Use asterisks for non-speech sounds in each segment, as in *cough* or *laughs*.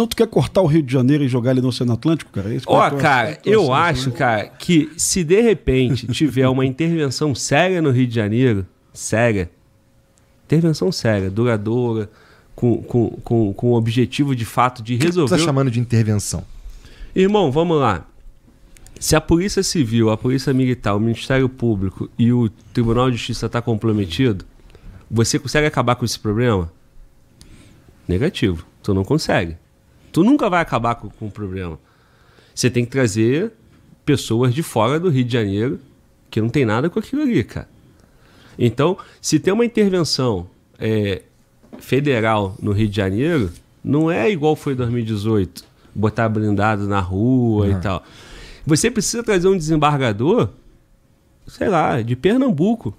Então tu quer é cortar o Rio de Janeiro e jogar ele no Oceano Atlântico, cara? Ó, oh, cara, eu né? acho, cara, que se de repente tiver uma intervenção séria no Rio de Janeiro, séria, intervenção séria, duradoura, com, com, com, com o objetivo de fato de tá resolver... O que você tá chamando de intervenção? Irmão, vamos lá. Se a Polícia Civil, a Polícia Militar, o Ministério Público e o Tribunal de Justiça está comprometido, você consegue acabar com esse problema? Negativo. Tu não consegue. Tu nunca vai acabar com, com o problema. Você tem que trazer pessoas de fora do Rio de Janeiro que não tem nada com aquilo ali, cara. Então, se tem uma intervenção é, federal no Rio de Janeiro, não é igual foi 2018, botar blindado na rua uhum. e tal. Você precisa trazer um desembargador, sei lá, de Pernambuco,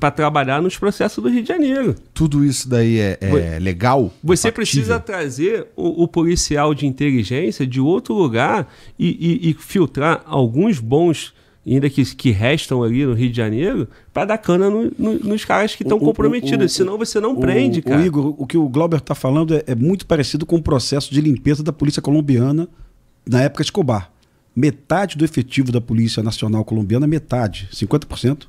para trabalhar nos processos do Rio de Janeiro. Tudo isso daí é, é legal? Você factível? precisa trazer o, o, policial de inteligência de outro lugar e, e, e filtrar alguns bons ainda que, que restam ali no Rio de Janeiro, para dar cana no, no, nos caras que estão comprometidos. O, o, Senão você não o, prende, cara. O Igor, o que o Glauber está falando é, é, muito parecido com o processo de limpeza da polícia colombiana na época de Escobar. Metade do efetivo da Polícia Nacional Colombiana, metade, 50%,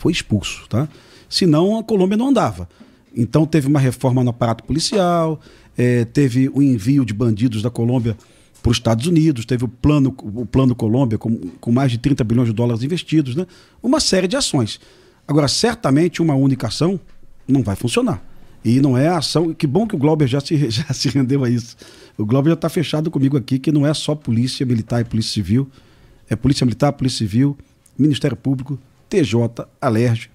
foi expulso, tá? Senão a Colômbia não andava. Então teve uma reforma no aparato policial, é, teve o envio de bandidos da Colômbia para os Estados Unidos, teve o plano, o plano Colômbia com, com mais de 30 bilhões de dólares investidos, né? uma série de ações. Agora, certamente uma única ação não vai funcionar. E não é a ação. Que bom que o Glauber já se, *laughs* já se rendeu a isso. O Glauber já está fechado comigo aqui, que não é só polícia militar e polícia civil. É polícia militar, polícia civil, Ministério Público, TJ Alerj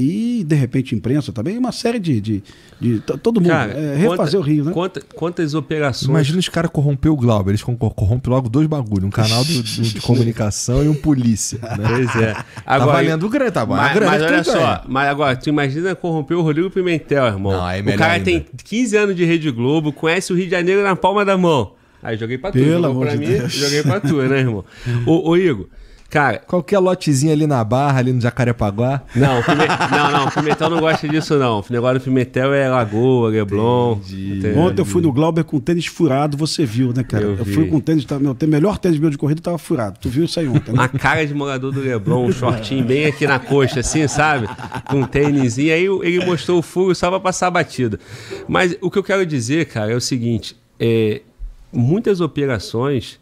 e, de repente, imprensa também, uma série de. de, de todo mundo. Cara, é, refazer quanta, o Rio, né? Quanta, quantas operações. Imagina os caras corromper o Glauber. Eles corrompem logo dois bagulhos: um canal do, de comunicação e um polícia. Né? Pois é. Tá agora, tá valendo o grana, tá Mas, mas olha só, mas agora, tu imagina corromper o Rodrigo Pimentel, irmão. Não, é o cara ainda. tem 15 anos de Rede Globo, conhece o Rio de Janeiro na palma da mão. Aí joguei pra tu, Pelo amor pra de mim, Deus. joguei pra tu, né, irmão? *laughs* ô, ô Igor. Cara. Qualquer lotezinho ali na barra, ali no Jacarepaguá. Não, Pime... não, não, Pimentel não gosta disso, não. O negócio do Pimentel é Lagoa, Leblon. Entendi. Ontem eu fui no Glauber com tênis furado, você viu, né, cara? Eu, eu fui com tênis, tá, meu melhor tênis meu de corrida tava furado. Tu viu isso aí ontem, né? A cara de morador do Leblon, um shortinho bem aqui na coxa, assim, sabe? Com tênis. E aí ele mostrou o furo só pra passar a batida. Mas o que eu quero dizer, cara, é o seguinte: é, muitas operações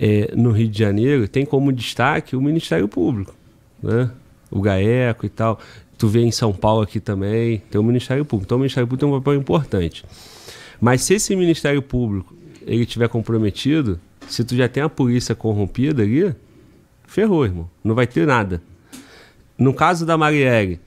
é, no Rio de Janeiro tem como destaque o Ministério Público, né? o GAECO e tal. Tu vê em São Paulo aqui também, tem o Ministério Público. Então o Ministério Público tem um papel importante. Mas se esse Ministério Público ele tiver comprometido, se tu já tem a polícia corrompida ali, ferrou, irmão. Não vai ter nada. No caso da Marielle,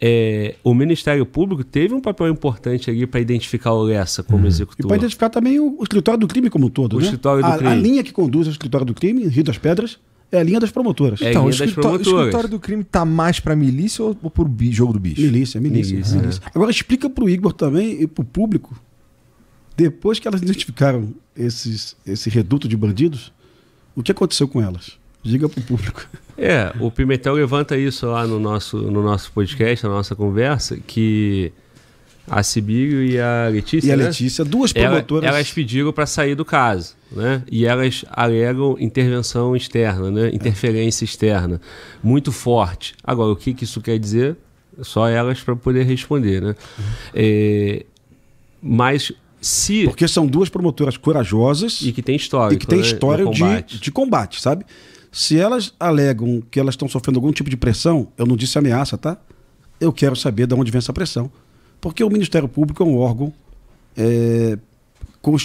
é, o Ministério Público teve um papel importante ali para identificar o Lessa como uhum. executor. E para identificar também o, o, escritório do crime como um todo, o né? Escritório do a, crime. a linha que conduz ao escritório do crime, Rio das Pedras, é a linha das promotoras. É então, o, escritório, escritório do crime está mais para milícia ou para o jogo do bicho? Milícia, milícia. milícia, é. milícia. Agora explica para o Igor também e para o público, depois que elas identificaram esses, esse reduto de bandidos, o que aconteceu com elas? Diga para o público. *laughs* É, o Pimentel levanta isso lá no nosso, no nosso podcast, na nossa conversa, que a Sibírio e a Letícia. E a né, Letícia, né? duas promotoras. Elas, elas pediram para sair do caso, né? E elas alegam intervenção externa, né? Interferência é. externa, muito forte. Agora, o que, que isso quer dizer? Só elas para poder responder, né? Uhum. É, mas se. Porque são duas promotoras corajosas. E que tem história. E que tem né? história de, de combate, sabe? Se elas alegam que elas estão sofrendo algum tipo de pressão, eu não disse ameaça, tá? Eu quero saber de onde vem essa pressão. Porque o Ministério Público é um órgão é,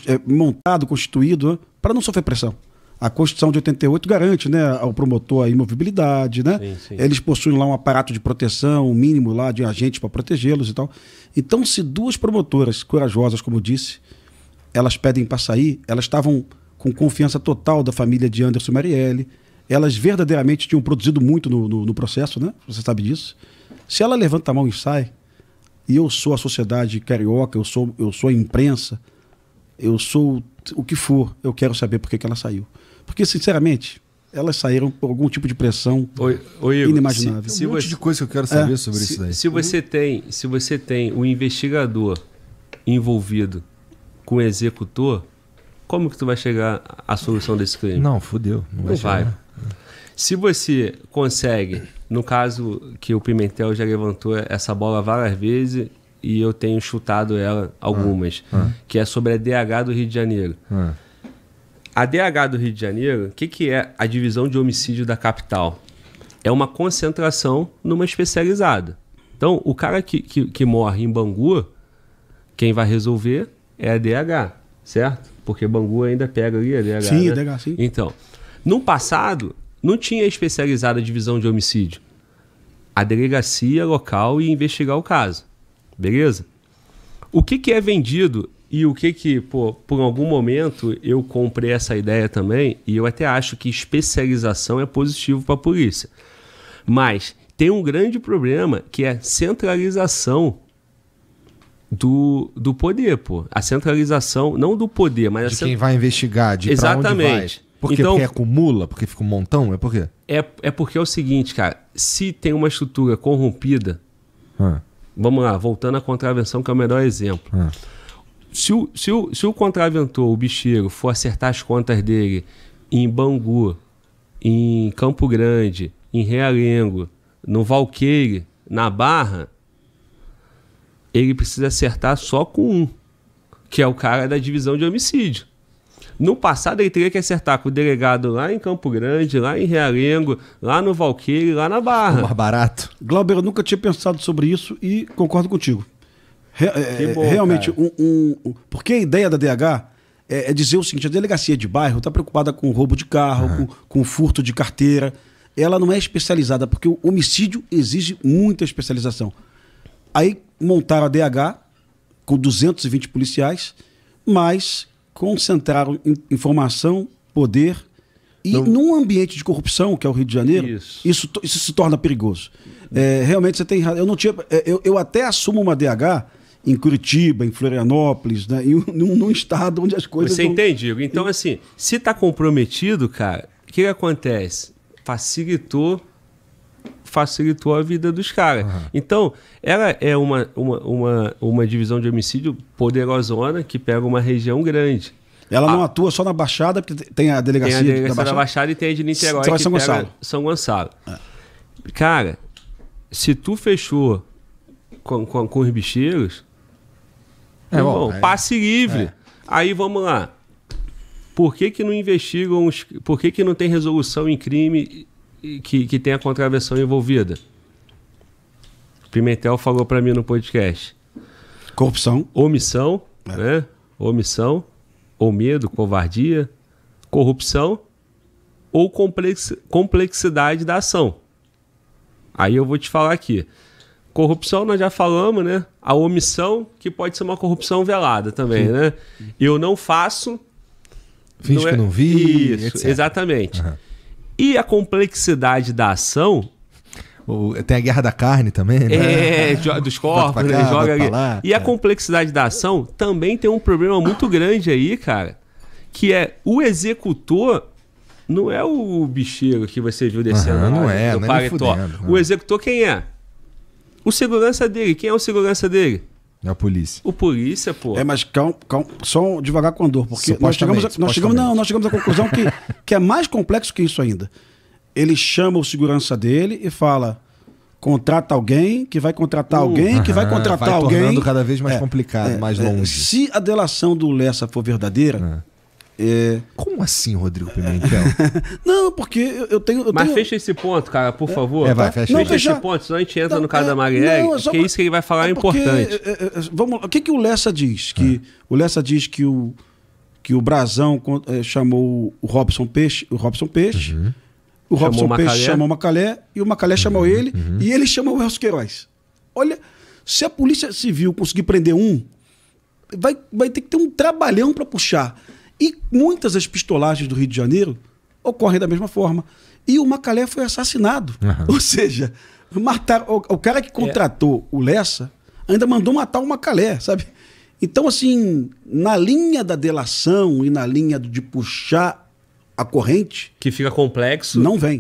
é, montado, constituído, para não sofrer pressão. A Constituição de 88 garante né, ao promotor a imobilidade, né? Sim, sim. Eles possuem lá um aparato de proteção um mínimo lá de agentes para protegê-los e tal. Então, se duas promotoras corajosas, como eu disse, elas pedem para sair, elas estavam com confiança total da família de Anderson Marielle, elas verdadeiramente tinham produzido muito no, no, no processo, né? Você sabe disso. Se ela levanta a mão e sai, e eu sou a sociedade carioca, eu sou, eu sou a imprensa, eu sou o que for, eu quero saber por que, que ela saiu. Porque, sinceramente, elas saíram por algum tipo de pressão oi, oi, inimaginável. Se, se um monte você, de coisa que eu quero é. saber é, sobre se, isso daí. Se você tem, se você tem o um investigador envolvido com o executor, como que tu vai chegar à solução desse crime? Não, fudeu. Não, não vai. vai. Se você consegue, no caso que o Pimentel já levantou essa bola várias vezes e eu tenho chutado ela algumas, ah, ah. que é sobre a DH do Rio de Janeiro. Ah. A DH do Rio de Janeiro, o que, que é a divisão de homicídio da capital? É uma concentração numa especializada. Então, o cara que, que, que morre em Bangu, quem vai resolver é a DH, certo? Porque Bangu ainda pega ali a DH. Sim, né? a DH, sim. Então, no passado, não tinha especializada a divisão de homicídio. A delegacia local ia investigar o caso. Beleza? O que, que é vendido e o que que, pô, por algum momento eu comprei essa ideia também e eu até acho que especialização é positivo para a polícia. Mas tem um grande problema que é centralização do, do poder, pô. A centralização, não do poder, mas... De a quem vai investigar, de Exatamente então, porque acumula? Porque fica um montão? É por quê? É, é porque é o seguinte, cara. Se tem uma estrutura corrompida... Ah. Vamos lá, voltando à contravenção, que é o melhor exemplo. Ah. Se, o, se, o, se o contraventor, o bicheiro, for acertar as contas dele em Bangu, em Campo Grande, em Realengo, no Valqueire, na Barra, ele precisa acertar só com um, que é o cara da divisão de homicídio. No passado ele teria que acertar com o delegado lá em Campo Grande, lá em Realengo, lá no Valqueiro, lá na Barra. Mais barato. Glauber, eu nunca tinha pensado sobre isso e concordo contigo. Re é, bom, realmente, um, um, um, porque a ideia da DH é, é, dizer o seguinte: a delegacia de bairro está preocupada com roubo de carro, uhum. com, com furto de carteira. Ela não é especializada, porque o homicídio exige muita especialização. Aí montaram a DH com 220 policiais, mas concentraram informação, poder e não... num ambiente de corrupção, que é o Rio de Janeiro, isso, isso, isso se torna perigoso. É, realmente você tem Eu não tinha. É, eu, eu até assumo uma DH em Curitiba, em Florianópolis, né? E *laughs* num, num estado onde as coisas. Você entende, Diego? Então, assim, se está comprometido, cara, o que, que acontece? Facilitou facilitou a vida dos caras. Uhum. Então, ela é uma, uma, uma, uma divisão de homicídio poderosona que pega uma região grande. Ela não atua só na Baixada, porque tem a delegacia, tem a delegacia da, Baixada. da Baixada e tem a de Niterói, São São Gonçalo. São Gonçalo. É. Cara, se tu fechou com, com, com os bicheiros, é, irmão, bom, é. passe livre. É. Aí vamos lá. Por que, que não investigam, os, por que, que não tem resolução em crime que, que tenha contravenção envolvida. Pimentel falou para mim no podcast. Corrupção. Omissão, é. né? Omissão, ou medo, covardia, corrupção ou complexidade da ação. Aí eu vou te falar aqui. Corrupção nós já falamos, né? A omissão, que pode ser uma corrupção velada também, Sim. né? Eu não faço. Finge não é... que não vi. Isso, etc. exatamente. Uhum. E a complexidade da ação tem a guerra da carne também, né? É, dos corpos, né? joga ali. E a complexidade da ação também tem um problema muito grande aí, cara. Que é o executor não é o bicheiro que você viu descendo uhum, não é, do não é, Fudendo, não. O executor quem é? O segurança dele. Quem é o segurança dele? É a polícia. O polícia, pô. É, mas calma, calma só devagar com a dor, porque nós chegamos, a, nós, chegamos, não, nós chegamos à conclusão que, que é mais complexo que isso ainda. Ele chama o segurança dele e fala: contrata alguém, que vai contratar uh, alguém, uh -huh, que vai ah, contratar vai alguém. tornando cada vez mais é, complicado, é, mais é, longe. É, se a delação do Lessa for verdadeira, é. É... Como assim, Rodrigo Pimentel? Então? *laughs* não, porque eu, tenho. Eu Mas tenho... fecha esse ponto, cara, por é. favor. É, vai, fecha, não, fecha esse ponto, senão a gente entra no caso é, da Marielle, não, é porque é pra... isso que ele vai falar é, porque, importante. vamos, o que, que o Lessa diz? Que, O Lessa diz que o, que o Brazão chamou o Robson Peixe. O Robson Peixe. Uhum. O Robson Peixe chamou o Macalé e o Macalé uhum, chamou ele uhum. e ele chamou o Elcio Queiroz. Olha, se a Polícia Civil conseguir prender um, vai, vai ter que ter um trabalhão para puxar. E muitas das pistolagens do Rio de Janeiro ocorrem da mesma forma. E o Macalé foi assassinado. Uhum. Ou seja, matar o, o cara que é. contratou é. o Lessa ainda mandou matar o Macalé, sabe? Então, assim, na linha da delação e na linha de puxar a corrente. Que fica complexo. Não vem.